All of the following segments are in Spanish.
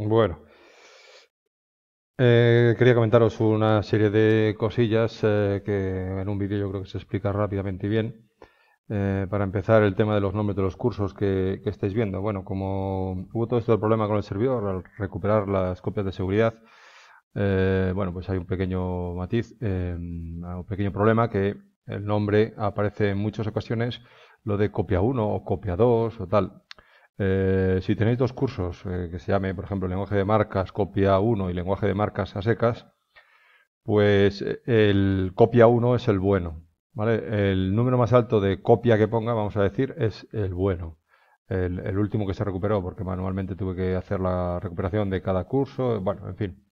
Bueno, eh, quería comentaros una serie de cosillas eh, que en un vídeo yo creo que se explica rápidamente y bien. Eh, para empezar, el tema de los nombres de los cursos que, estáis viendo. Bueno, como hubo todo este problema con el servidor al recuperar las copias de seguridad, bueno, pues hay un pequeño matiz, un pequeño problema que el nombre aparece en muchas ocasiones, lo de copia 1 o copia 2 o tal. Eh, si tenéis dos cursos eh, que se llame, por ejemplo, lenguaje de marcas, copia 1 y lenguaje de marcas a secas, pues eh, el copia 1 es el bueno. ¿vale? El número más alto de copia que ponga, vamos a decir, es el bueno. El, último que se recuperó, porque manualmente tuve que hacer la recuperación de cada curso, bueno, en fin.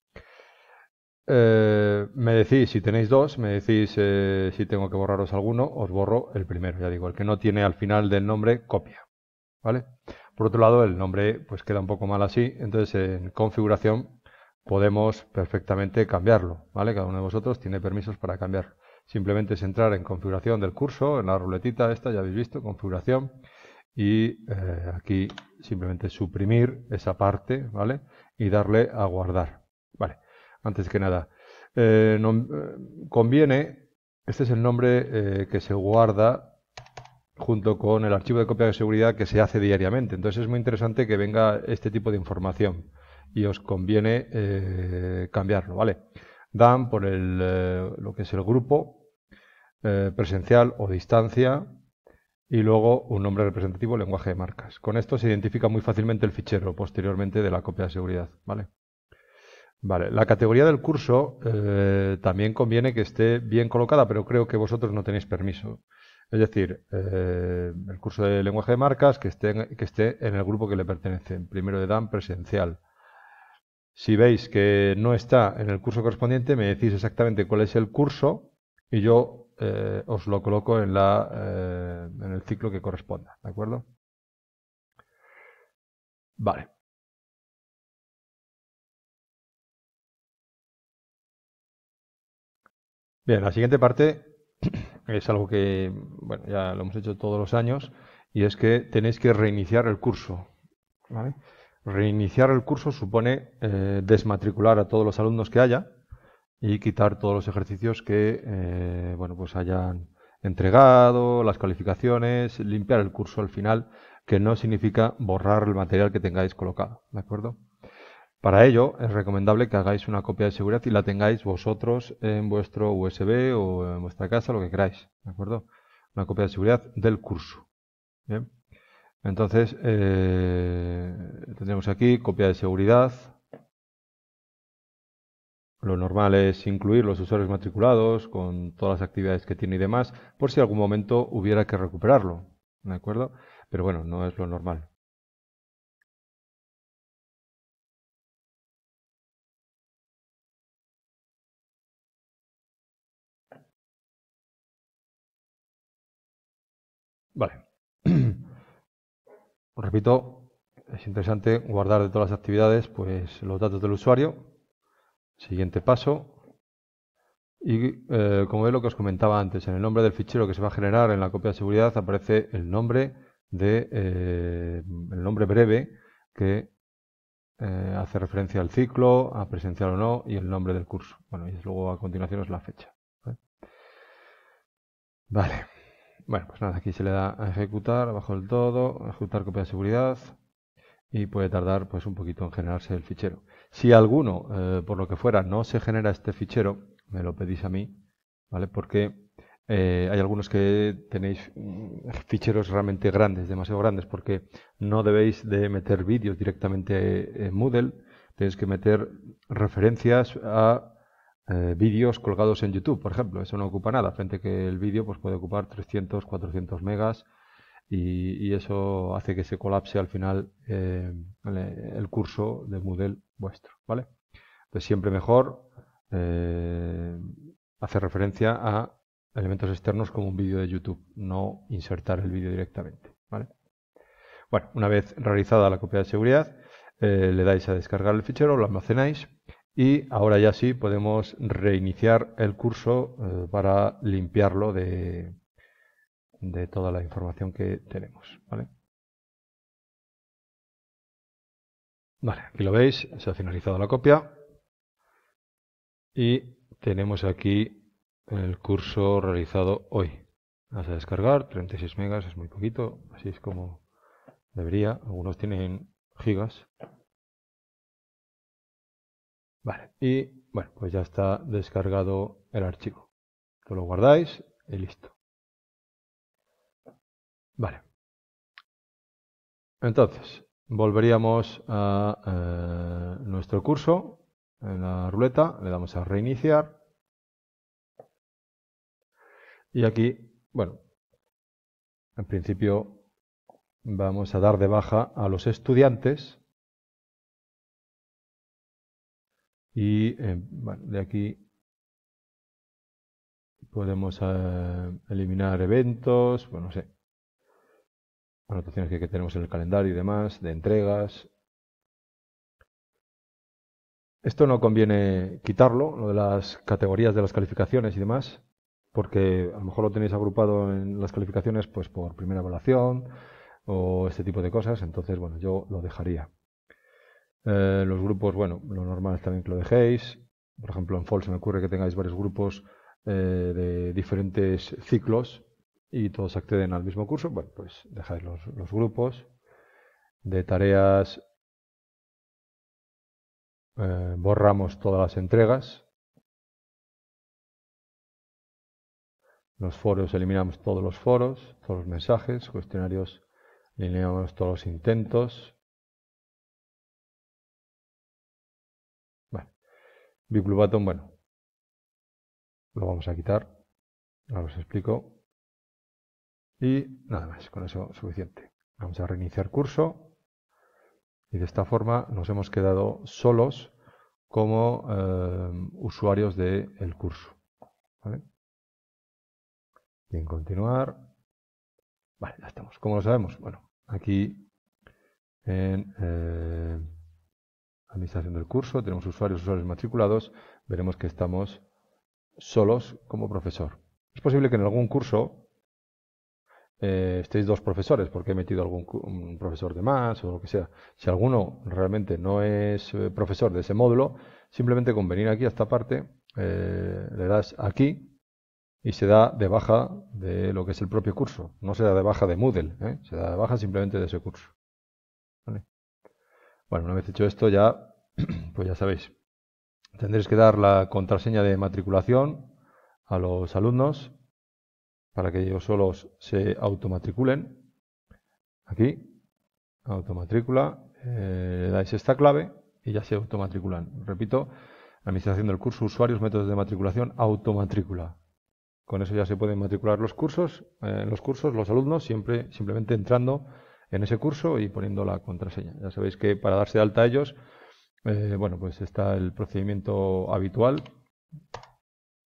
me decís, si tenéis dos, me decís si tengo que borraros alguno, os borro el primero, ya digo, el que no tiene al final del nombre copia. ¿Vale? Por otro lado, el nombre pues queda un poco mal así, entonces en configuración podemos perfectamente cambiarlo, ¿vale? Cada uno de vosotros tiene permisos para cambiar. Simplemente es entrar en configuración del curso, en la ruletita esta, ya habéis visto, configuración, y eh, aquí simplemente suprimir esa parte, ¿vale? Y darle a guardar, ¿vale? Antes que nada, eh, eh, conviene, este es el nombre que se guarda junto con el archivo de copia de seguridad que se hace diariamente. Entonces es muy interesante que venga este tipo de información y os conviene eh, cambiarlo, ¿vale? Dan por el, eh, lo que es el grupo eh, presencial o distancia y luego un nombre representativo, lenguaje de marcas. Con esto se identifica muy fácilmente el fichero posteriormente de la copia de seguridad, ¿vale? Vale, la categoría del curso también conviene que esté bien colocada, pero creo que vosotros no tenéis permiso. Es decir, eh, el curso de lenguaje de marcas que esté, en, que esté en el grupo que le pertenece, primero de DAM presencial. Si veis que no está en el curso correspondiente, me decís exactamente cuál es el curso y yo eh, os lo coloco en, la, eh, en el ciclo que corresponda. ¿De acuerdo? Vale. Bien, la siguiente parte es algo que bueno, ya lo hemos hecho todos los años, y es que tenéis que reiniciar el curso. Reiniciar el curso supone eh, desmatricular a todos los alumnos que haya y quitar todos los ejercicios que eh, bueno, pues hayan entregado, las calificaciones, limpiar el curso al final, que no significa borrar el material que tengáis colocado. ¿De acuerdo? Para ello es recomendable que hagáis una copia de seguridad y la tengáis vosotros en vuestro USB o en vuestra casa, lo que queráis, ¿de acuerdo? Una copia de seguridad del curso. Entonces, eh, tenemos aquí copia de seguridad. Lo normal es incluir los usuarios matriculados con todas las actividades que tiene y demás, por si algún momento hubiera que recuperarlo. ¿De acuerdo? Pero bueno, no es lo normal. Vale. Pues repito, es interesante guardar de todas las actividades pues, los datos del usuario. Siguiente paso. Y eh, como es lo que os comentaba antes, en el nombre del fichero que se va a generar en la copia de seguridad aparece el nombre de eh, el nombre breve que eh, hace referencia al ciclo, a presencial o no, y el nombre del curso. Bueno, y luego a continuación es la fecha. Vale. Bueno, pues nada, aquí se le da a ejecutar, abajo del todo, ejecutar copia de seguridad y puede tardar pues un poquito en generarse el fichero. Si alguno, eh, por lo que fuera, no se genera este fichero, me lo pedís a mí, ¿vale? Porque eh, hay algunos que tenéis mm, ficheros realmente grandes, demasiado grandes, porque no debéis de meter vídeos directamente eh, en Moodle, tenéis que meter referencias a eh, vídeos colgados en YouTube, por ejemplo. Eso no ocupa nada, frente que el vídeo pues, puede ocupar 300, 400 megas y, eso hace que se colapse al final eh, el curso de Moodle vuestro, ¿vale? Entonces siempre mejor eh, hacer referencia a elementos externos como un vídeo de YouTube, no insertar el vídeo directamente, ¿vale? Bueno, una vez realizada la copia de seguridad, le dais a descargar el fichero, lo almacenáis y ahora ya sí podemos reiniciar el curso eh, para limpiarlo de, de toda la información que tenemos. ¿vale? Vale, aquí lo veis, se ha finalizado la copia y tenemos aquí el curso realizado hoy. Vas a descargar, 36 megas, es muy poquito, así es como debería. Algunos tienen gigas, Vale, y bueno, pues ya está descargado el archivo. lo guardáis y listo. Vale. Entonces, volveríamos a eh, nuestro curso en la ruleta, le damos a reiniciar. Y aquí, bueno, en principio vamos a dar de baja a los estudiantes Y eh, de aquí podemos eh, eliminar eventos, bueno, sé, anotaciones que, tenemos en el calendario y demás, de entregas, esto no conviene quitarlo, lo de las categorías de las calificaciones y demás, porque a lo mejor lo tenéis agrupado en las calificaciones pues por primera evaluación o este tipo de cosas, entonces bueno, yo lo dejaría. Eh, los grupos, bueno, lo normal es también que lo dejéis. Por ejemplo, en Fall se me ocurre que tengáis varios grupos eh, de diferentes ciclos y todos acceden al mismo curso. Bueno, pues dejáis los, grupos. De tareas eh, borramos todas las entregas. Los foros, eliminamos todos los foros, todos los mensajes, cuestionarios, eliminamos todos los intentos, button, bueno, lo vamos a quitar. Ahora os explico. Y nada más, con eso suficiente. Vamos a reiniciar curso. Y de esta forma nos hemos quedado solos como eh, usuarios del el curso. ¿Vale? Bien, continuar. Vale, ya estamos. ¿Cómo lo sabemos? Bueno, aquí en... Eh, administración del curso, tenemos usuarios, usuarios matriculados, veremos que estamos solos como profesor. Es posible que en algún curso eh, estéis dos profesores, porque he metido algún profesor de más o lo que sea. Si alguno realmente no es eh, profesor de ese módulo, simplemente con venir aquí a esta parte, eh, le das aquí y se da de baja de lo que es el propio curso. No se da de baja de Moodle, se da de baja simplemente de ese curso. Bueno, una vez hecho esto ya, pues ya sabéis, tendréis que dar la contraseña de matriculación a los alumnos para que ellos solos se automatriculen. Aquí, automatrícula, eh, le dais esta clave y ya se automatriculan. Repito, administración del curso, usuarios, métodos de matriculación, automatrícula. Con eso ya se pueden matricular los cursos, En eh, los cursos, los alumnos, siempre simplemente entrando en ese curso y poniendo la contraseña. Ya sabéis que para darse de alta a ellos, eh, bueno, pues está el procedimiento habitual,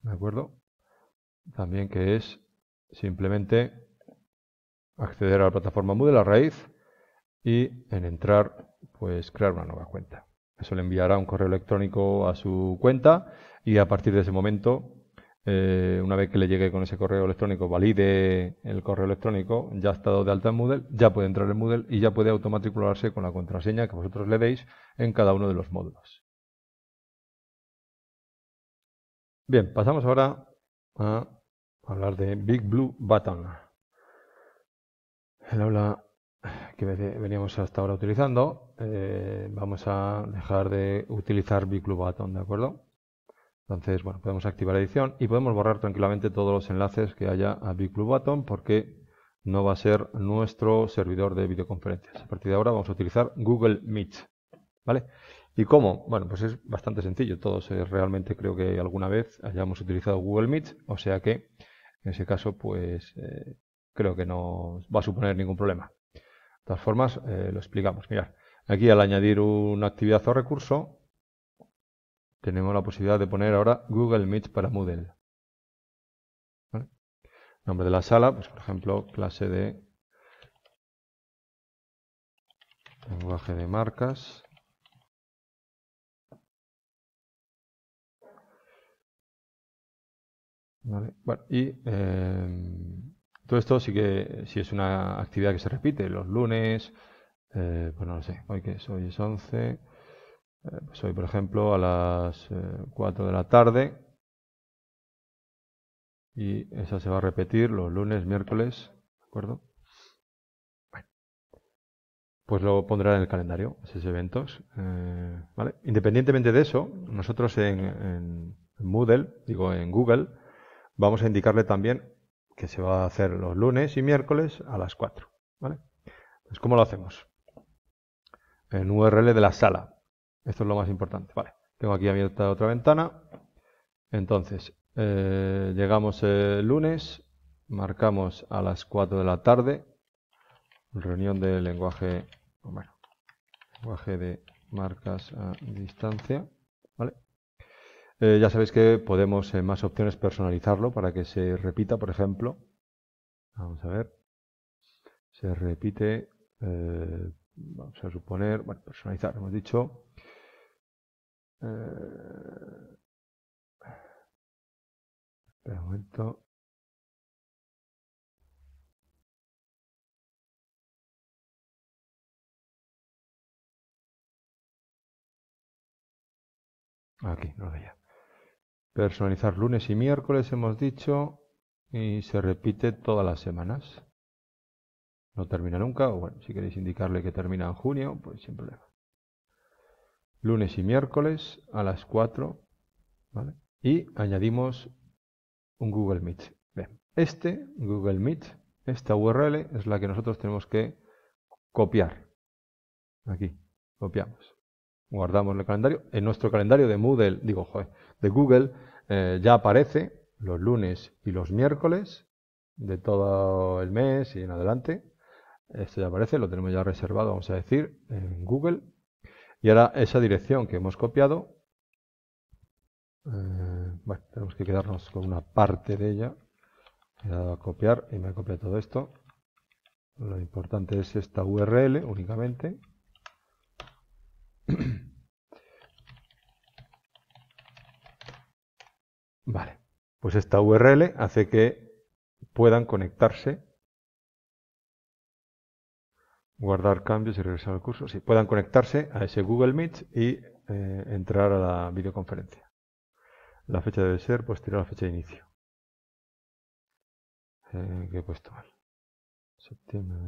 ¿de acuerdo? También que es simplemente acceder a la plataforma Moodle, a raíz, y en entrar, pues crear una nueva cuenta. Eso le enviará un correo electrónico a su cuenta y a partir de ese momento eh, una vez que le llegue con ese correo electrónico, valide el correo electrónico, ya ha estado de alta en Moodle, ya puede entrar en Moodle y ya puede automatricularse con la contraseña que vosotros le deis en cada uno de los módulos. Bien, pasamos ahora a hablar de Big Blue Button. El aula que veníamos hasta ahora utilizando, eh, vamos a dejar de utilizar Big Blue Button, ¿de acuerdo? Entonces, bueno, podemos activar edición y podemos borrar tranquilamente todos los enlaces que haya a Big porque no va a ser nuestro servidor de videoconferencias. A partir de ahora vamos a utilizar Google Meet. ¿Vale? ¿Y cómo? Bueno, pues es bastante sencillo. Todos eh, realmente creo que alguna vez hayamos utilizado Google Meet, o sea que en ese caso, pues eh, creo que no va a suponer ningún problema. De todas formas, eh, lo explicamos. Mirad, aquí al añadir una actividad o recurso, tenemos la posibilidad de poner ahora Google Meet para Moodle. Nombre de la sala, pues por ejemplo, clase de lenguaje de marcas. y em, todo esto sí que si es una actividad que se repite los lunes, eh, pues no lo sé, hoy que es, hoy es 11, eh, Soy, pues hoy, por ejemplo, a las 4 eh, de la tarde. Y esa se va a repetir los lunes, miércoles, ¿de acuerdo? Pues lo pondrá en el calendario, esos eventos. Eh, ¿vale? Independientemente de eso, nosotros en, Moodle, digo en Google, vamos a indicarle también que se va a hacer los lunes y miércoles a las 4. ¿vale? pues ¿cómo lo hacemos? En URL de la sala. Esto es lo más importante. Vale, tengo aquí abierta otra ventana. Entonces, eh, llegamos el lunes, marcamos a las 4 de la tarde, reunión de lenguaje, lenguaje de marcas a distancia. ¿vale? Eh, ya sabéis que podemos en eh, más opciones personalizarlo para que se repita, por ejemplo. Vamos a ver. Se repite vamos a suponer, bueno, personalizar, hemos dicho. Eh, espera un momento. Aquí, no lo veía. Personalizar lunes y miércoles hemos dicho y se repite todas las semanas no termina nunca, o bueno, si queréis indicarle que termina en junio, pues sin problema. Lunes y miércoles a las 4, ¿vale? Y añadimos un Google Meet. Bien. Este Google Meet, esta URL es la que nosotros tenemos que copiar. Aquí, copiamos. Guardamos el calendario. En nuestro calendario de Moodle, digo, joder, de Google, eh, ya aparece los lunes y los miércoles de todo el mes y en adelante esto ya aparece, lo tenemos ya reservado, vamos a decir, en Google. Y ahora esa dirección que hemos copiado, eh, tenemos que quedarnos con una parte de ella. He dado a copiar y me ha copiado todo esto. Lo importante es esta URL únicamente. Vale, pues esta URL hace que puedan conectarse guardar cambios y regresar al curso, si puedan conectarse a ese Google Meet y eh, entrar a la videoconferencia. La fecha debe ser pues, a la fecha de inicio. Eh, que he puesto mal. Septiembre.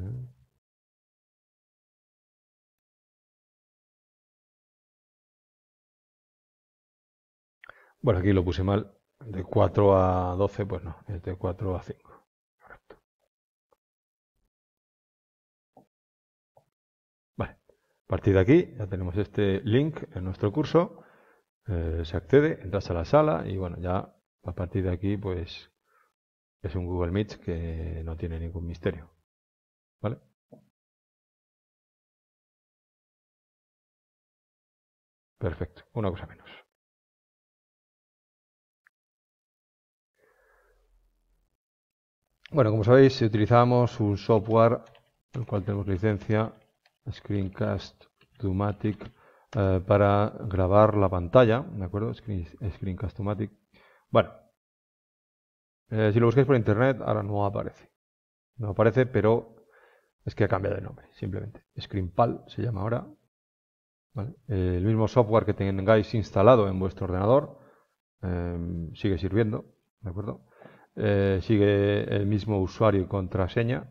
Bueno, aquí lo puse mal. De 4 a 12, pues no, es de 4 a 5. partir de aquí ya tenemos este link en nuestro curso, eh, se accede, entras a la sala y bueno, ya a partir de aquí pues es un Google Meet que no tiene ningún misterio. ¿Vale? Perfecto, una cosa menos. Bueno, como sabéis, utilizamos un software, el cual tenemos licencia Screencast Tomatic eh, para grabar la pantalla, ¿de acuerdo? Screen, screencast Tomatic. Bueno, eh, si lo buscáis por internet, ahora no aparece. No aparece, pero es que ha cambiado de nombre, simplemente. ScreenPal se llama ahora. el mismo software que tengáis instalado en vuestro ordenador em, sigue sirviendo, ¿de acuerdo? Eh, sigue el mismo usuario y contraseña,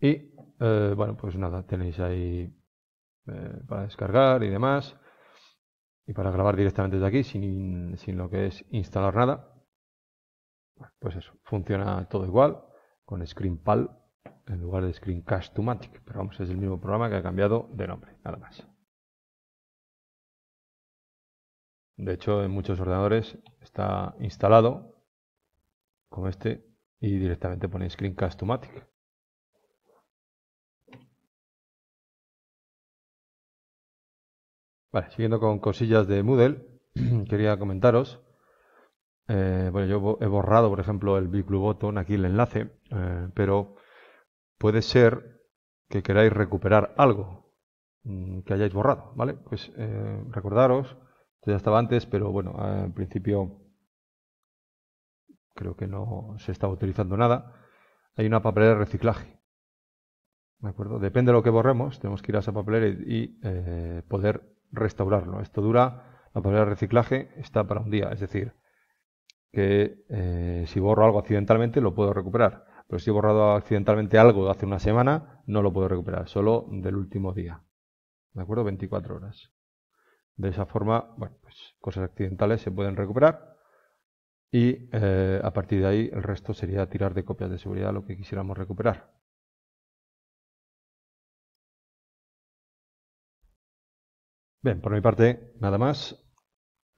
Y eh, bueno, pues nada, tenéis ahí eh, para descargar y demás. Y para grabar directamente desde aquí sin, sin lo que es instalar nada. Pues eso, funciona todo igual con ScreenPal en lugar de screencast o Pero vamos, es el mismo programa que ha cambiado de nombre, nada más. De hecho, en muchos ordenadores está instalado como este y directamente pone screencast o Vale, siguiendo con cosillas de Moodle, quería comentaros. Eh, bueno, yo he borrado, por ejemplo, el Big Blue aquí el enlace, eh, pero puede ser que queráis recuperar algo mm, que hayáis borrado, ¿vale? Pues eh, recordaros, ya estaba antes, pero bueno, en principio creo que no se estaba utilizando nada. Hay una papelera de reciclaje, me acuerdo? Depende de lo que borremos, tenemos que ir a esa papelera y poder restaurarlo. Esto dura, la palabra reciclaje está para un día, es decir, que eh, si borro algo accidentalmente lo puedo recuperar, pero si he borrado accidentalmente algo hace una semana no lo puedo recuperar, solo del último día, ¿de acuerdo? 24 horas. De esa forma, bueno, pues cosas accidentales se pueden recuperar y eh, a partir de ahí el resto sería tirar de copias de seguridad lo que quisiéramos recuperar. Bien, por mi parte, nada más.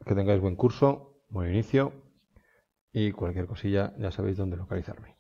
Que tengáis buen curso, buen inicio y cualquier cosilla ya sabéis dónde localizarme.